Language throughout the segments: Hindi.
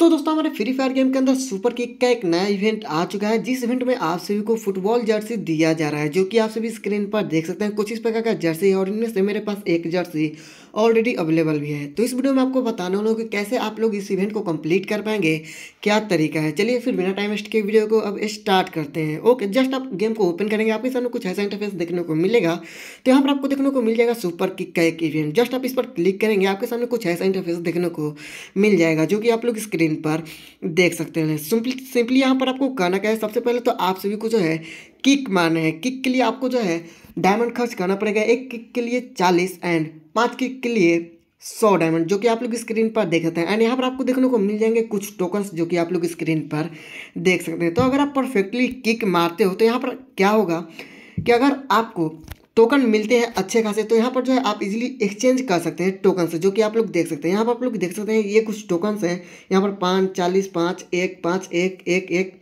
तो दोस्तों हमारे फ्री फायर गेम के अंदर सुपर किक का एक नया इवेंट आ चुका है जिस इवेंट में आप सभी को फुटबॉल जर्सी दिया जा रहा है जो कि आप सभी स्क्रीन पर देख सकते हैं कुछ इस प्रकार का जर्सी है और इनमें से मेरे पास एक जर्सी ऑलरेडी अवेलेबल भी है तो इस वीडियो में आपको बताने वाला हूँ कि कैसे आप लोग इस इवेंट को कंप्लीट कर पाएंगे क्या तरीका है चलिए फिर बिना टाइम वेस्ट के वीडियो को अब स्टार्ट करते हैं ओके जस्ट आप गेम को ओपन करेंगे आपके सामने कुछ ऐसा इंटरफेस देखने को मिलेगा तो यहाँ पर आपको देखने को मिल जाएगा सुपर किक का एक इवेंट जस्ट आप इस पर क्लिक करेंगे आपके सामने कुछ ऐसा इंटरफेस देखने को मिल जाएगा जो कि आप लोग स्क्रीन पर देख सकते हैं सिंपली यहाँ पर आपको करना क्या है सबसे पहले तो आप सभी को जो है किक मारने हैं किक के लिए आपको जो है डायमंड खर्च करना पड़ेगा एक किक के लिए चालीस एंड पाँच किक के लिए सौ डायमंड जो कि आप लोग स्क्रीन पर देख सकते हैं एंड यहाँ पर आपको देखने को मिल जाएंगे कुछ टोकन्स जो कि आप लोग स्क्रीन पर देख सकते हैं तो अगर आप परफेक्टली किक मारते हो तो यहाँ पर क्या होगा कि अगर आपको टोकन मिलते हैं अच्छे खासे तो यहाँ पर जो है आप इजीली एक्सचेंज कर सकते हैं टोकन से जो कि आप लोग देख सकते हैं यहाँ पर आप लोग देख सकते हैं ये कुछ टोकन्स हैं यहाँ पर पाँच चालीस पाँच एक पाँच एक एक एक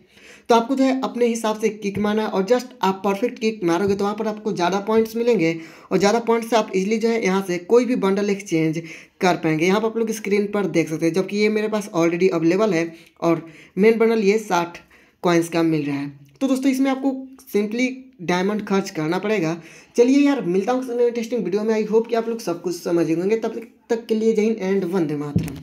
तो आपको जो है अपने हिसाब से किक मारना और जस्ट आप परफेक्ट किक मारोगे तो वहाँ पर आपको ज़्यादा पॉइंट्स मिलेंगे और ज़्यादा पॉइंट्स से आप इजिली जो है यहाँ से कोई भी बंडल एक्सचेंज कर पाएंगे यहाँ पर आप लोग स्क्रीन पर देख सकते हैं जबकि ये मेरे पास ऑलरेडी अवेलेबल है और मेन बंडल ये साठ कॉइन्स का मिल रहा है तो दोस्तों इसमें आपको सिंपली डायमंड खर्च करना पड़ेगा चलिए यार मिलता हूँ इंटरेस्टिंग वीडियो में आई होप कि आप लोग सब कुछ समझेंगे होंगे तब तक के लिए जय एंड वंदे मातरम